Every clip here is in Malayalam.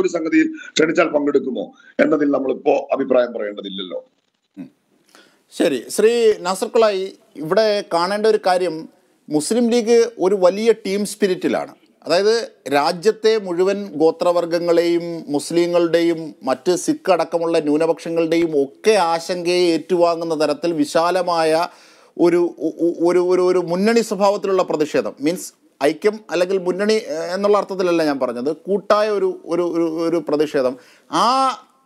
ഒരു സംഗതിയിൽ ക്ഷണിച്ചാൽ പങ്കെടുക്കുമോ എന്നതിൽ നമ്മളിപ്പോ അഭിപ്രായം പറയേണ്ടതില്ലല്ലോ ശരി ശ്രീ നാസർക്കുളായി ഇവിടെ കാണേണ്ട ഒരു കാര്യം മുസ്ലിം ലീഗ് ഒരു വലിയ ടീം സ്പിരിറ്റിലാണ് അതായത് രാജ്യത്തെ മുഴുവൻ ഗോത്രവർഗങ്ങളെയും മുസ്ലിങ്ങളുടെയും മറ്റ് സിഖ് അടക്കമുള്ള ന്യൂനപക്ഷങ്ങളുടെയും ഒക്കെ ആശങ്കയെ ഏറ്റുവാങ്ങുന്ന തരത്തിൽ വിശാലമായ ഒരു ഒരു ഒരു മുന്നണി സ്വഭാവത്തിലുള്ള പ്രതിഷേധം മീൻസ് ഐക്യം അല്ലെങ്കിൽ മുന്നണി എന്നുള്ള അർത്ഥത്തിലല്ല ഞാൻ പറഞ്ഞത് കൂട്ടായ ഒരു ഒരു ഒരു പ്രതിഷേധം ആ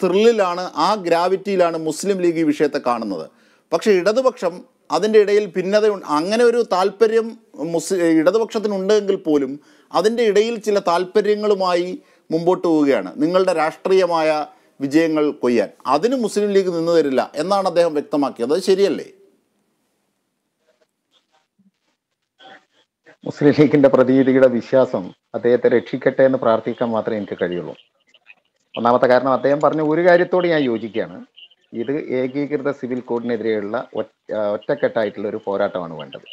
ത്രില്ലിലാണ് ആ ഗ്രാവിറ്റിയിലാണ് മുസ്ലിം ലീഗ് ഈ വിഷയത്തെ കാണുന്നത് പക്ഷേ ഇടതുപക്ഷം അതിൻ്റെ ഇടയിൽ ഭിന്നതയുണ്ട് അങ്ങനെ ഒരു താല്പര്യം മുസ്ലിം ഇടതുപക്ഷത്തിനുണ്ടെങ്കിൽ പോലും അതിൻ്റെ ഇടയിൽ ചില താല്പര്യങ്ങളുമായി മുമ്പോട്ട് പോവുകയാണ് നിങ്ങളുടെ രാഷ്ട്രീയമായ വിജയങ്ങൾ കൊയ്യാൻ അതിന് മുസ്ലിം ലീഗ് നിന്നു തരില്ല എന്നാണ് അദ്ദേഹം വ്യക്തമാക്കിയത് ശരിയല്ലേ മുസ്ലിം ലീഗിന്റെ പ്രതിനിധിയുടെ വിശ്വാസം അദ്ദേഹത്തെ രക്ഷിക്കട്ടെ എന്ന് പ്രാർത്ഥിക്കാൻ മാത്രമേ എനിക്ക് കഴിയുള്ളൂ ഒന്നാമത്തെ കാരണം അദ്ദേഹം പറഞ്ഞ ഒരു കാര്യത്തോട് ഞാൻ യോജിക്കുകയാണ് ഇത് ഏകീകൃത സിവിൽ കോഡിനെതിരെയുള്ള ഒറ്റക്കെട്ടായിട്ടുള്ള ഒരു പോരാട്ടമാണ് വേണ്ടത്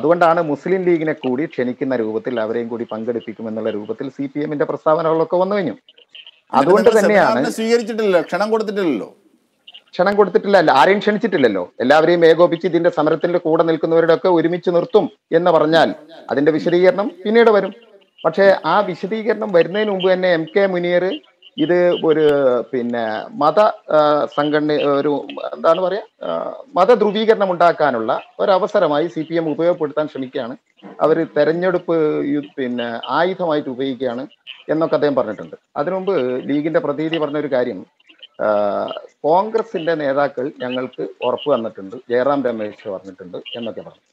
അതുകൊണ്ടാണ് മുസ്ലിം ലീഗിനെ കൂടി ക്ഷണിക്കുന്ന രൂപത്തിൽ അവരെയും കൂടി പങ്കെടുപ്പിക്കുമെന്നുള്ള രൂപത്തിൽ സി പി എമ്മിന്റെ പ്രസ്താവനകളൊക്കെ വന്നു കഴിഞ്ഞു അതുകൊണ്ട് തന്നെയാണ് സ്വീകരിച്ചിട്ടില്ലല്ലോ ക്ഷണം കൊടുത്തിട്ടില്ലല്ലോ ക്ഷണം കൊടുത്തിട്ടില്ല ആരെയും ക്ഷണിച്ചിട്ടില്ലല്ലോ എല്ലാവരെയും ഏകോപിച്ച് ഇതിന്റെ സമരത്തിന്റെ കൂടെ നിൽക്കുന്നവരുടെ ഒക്കെ ഒരുമിച്ച് നിർത്തും എന്ന് പറഞ്ഞാൽ അതിന്റെ വിശദീകരണം പിന്നീട് വരും പക്ഷേ ആ വിശദീകരണം വരുന്നതിന് മുമ്പ് തന്നെ എം കെ മുനിയർ ഇത് ഒരു പിന്നെ മത സംഘടന ഒരു എന്താണ് പറയാ മത ധ്രുവീകരണം ഉണ്ടാക്കാനുള്ള ഒരവസരമായി സി പി എം ഉപയോഗപ്പെടുത്താൻ ശ്രമിക്കുകയാണ് അവർ തെരഞ്ഞെടുപ്പ് പിന്നെ ആയുധമായിട്ട് ഉപയോഗിക്കുകയാണ് എന്നൊക്കെ അദ്ദേഹം പറഞ്ഞിട്ടുണ്ട് അതിനു മുമ്പ് ലീഗിന്റെ പ്രതീതി പറഞ്ഞ ഒരു കാര്യം കോൺഗ്രസിന്റെ നേതാക്കൾ ഞങ്ങൾക്ക് ഉറപ്പ് തന്നിട്ടുണ്ട് ജയറാം രമേശ് പറഞ്ഞിട്ടുണ്ട് എന്നൊക്കെ പറഞ്ഞു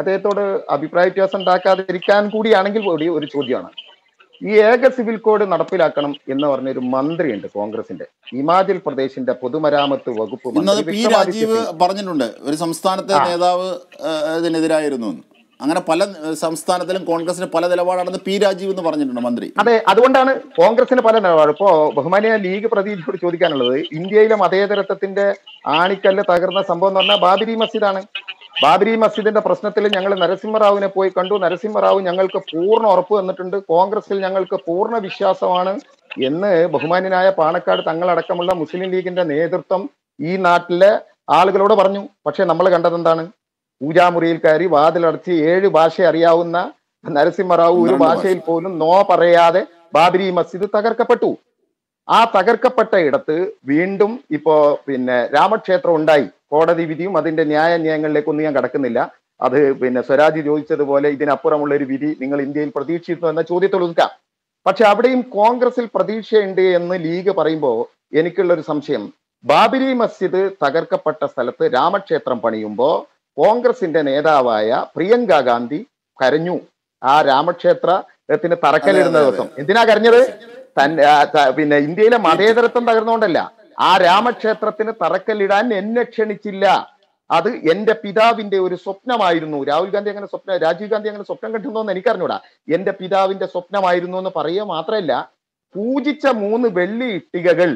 അദ്ദേഹത്തോട് അഭിപ്രായ വ്യത്യാസം ഉണ്ടാക്കാതിരിക്കാൻ കൂടിയാണെങ്കിൽ കൂടി ഒരു ചോദ്യമാണ് ഈ ഏക സിവിൽ കോഡ് നടപ്പിലാക്കണം എന്ന് പറഞ്ഞൊരു മന്ത്രിയുണ്ട് കോൺഗ്രസിന്റെ ഹിമാചൽ പ്രദേശിന്റെ പൊതുമരാമത്ത് വകുപ്പ് പറഞ്ഞിട്ടുണ്ട് ഒരു സംസ്ഥാനത്തെ നേതാവ് ഇതിനെതിരായിരുന്നു അങ്ങനെ പല സംസ്ഥാനത്തിലും കോൺഗ്രസിന് പല നിലപാടാണെന്ന് പി രാജീവ് എന്ന് പറഞ്ഞിട്ടുണ്ട് മന്ത്രി അതെ അതുകൊണ്ടാണ് കോൺഗ്രസിന് പല നിലപാട് ഇപ്പോ ബഹുമാനിയ ലീഗ് പ്രതിനിധിയോട് ചോദിക്കാനുള്ളത് ഇന്ത്യയിലെ മതേതരത്വത്തിന്റെ ആണിക്കല്ല് തകർന്ന സംഭവം എന്ന് പറഞ്ഞാൽ ബാബരി മസ്ജിദാണ് ബാബരി മസ്ജിദിന്റെ പ്രശ്നത്തിൽ ഞങ്ങൾ നരസിംഹറാവുവിനെ പോയി കണ്ടു നരസിംഹറാവു ഞങ്ങൾക്ക് പൂർണ്ണ ഉറപ്പ് തന്നിട്ടുണ്ട് കോൺഗ്രസിൽ ഞങ്ങൾക്ക് പൂർണ്ണ വിശ്വാസമാണ് എന്ന് ബഹുമാനിയായ പാണക്കാട് തങ്ങളടക്കമുള്ള മുസ്ലിം ലീഗിന്റെ നേതൃത്വം ഈ നാട്ടിലെ ആളുകളോട് പറഞ്ഞു പക്ഷെ നമ്മൾ കണ്ടത് എന്താണ് പൂജാമുറിയിൽ കയറി വാതിലടച്ച് ഏഴ് ഭാഷ അറിയാവുന്ന നരസിംഹറാവു ഒരു ഭാഷയിൽ പോലും നോ പറയാതെ ബാബരി മസ്ജിദ് തകർക്കപ്പെട്ടു ആ തകർക്കപ്പെട്ട ഇടത്ത് വീണ്ടും ഇപ്പോ പിന്നെ രാമക്ഷേത്രം ഉണ്ടായി കോടതി വിധിയും അതിന്റെ ന്യായന്യായങ്ങളിലേക്കൊന്നും ഞാൻ കടക്കുന്നില്ല അത് പിന്നെ സ്വരാജ് ചോദിച്ചതുപോലെ ഇതിനപ്പുറമുള്ള ഒരു വിധി നിങ്ങൾ ഇന്ത്യയിൽ പ്രതീക്ഷിക്കുന്നു എന്ന ചോദ്യത്തിൽ ഒതുക്കാം പക്ഷെ അവിടെയും കോൺഗ്രസിൽ പ്രതീക്ഷയുണ്ട് എന്ന് ലീഗ് പറയുമ്പോൾ എനിക്കുള്ള ഒരു സംശയം ബാബരി മസ്ജിദ് തകർക്കപ്പെട്ട സ്ഥലത്ത് രാമക്ഷേത്രം പണിയുമ്പോൾ കോൺഗ്രസിന്റെ നേതാവായ പ്രിയങ്ക ഗാന്ധി കരഞ്ഞു ആ രാമക്ഷേത്രത്തിന് തറക്കല്ലിടുന്ന ദിവസം എന്തിനാ കരഞ്ഞത് പിന്നെ ഇന്ത്യയിലെ മതേതരത്വം തകർന്നുകൊണ്ടല്ല ആ രാമക്ഷേത്രത്തിന് തറക്കല്ലിടാൻ എന്നെ ക്ഷണിച്ചില്ല അത് എന്റെ പിതാവിന്റെ ഒരു സ്വപ്നമായിരുന്നു രാഹുൽ ഗാന്ധി അങ്ങനെ സ്വപ്നം രാജീവ് ഗാന്ധി അങ്ങനെ സ്വപ്നം എന്ന് എനിക്കറിഞ്ഞൂടാ എന്റെ പിതാവിന്റെ സ്വപ്നമായിരുന്നു എന്ന് പറയുക മാത്രമല്ല പൂജിച്ച മൂന്ന് വെള്ളി ഇട്ടികകൾ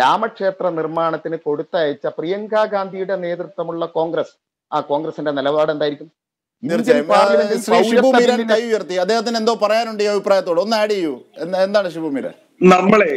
രാമക്ഷേത്ര നിർമ്മാണത്തിന് കൊടുത്തയച്ച പ്രിയങ്ക ഗാന്ധിയുടെ നേതൃത്വമുള്ള കോൺഗ്രസ് ആ കോൺഗ്രസിന്റെ നിലപാട് എന്തായിരിക്കും തീർച്ചയായും കൈ ഉയർത്തി അദ്ദേഹത്തിന് എന്തോ പറയാനുണ്ട് ഈ അഭിപ്രായത്തോട് ഒന്ന് ആഡ് ചെയ്യൂ എന്താണ് ശിവമീരൻ നമ്മളെ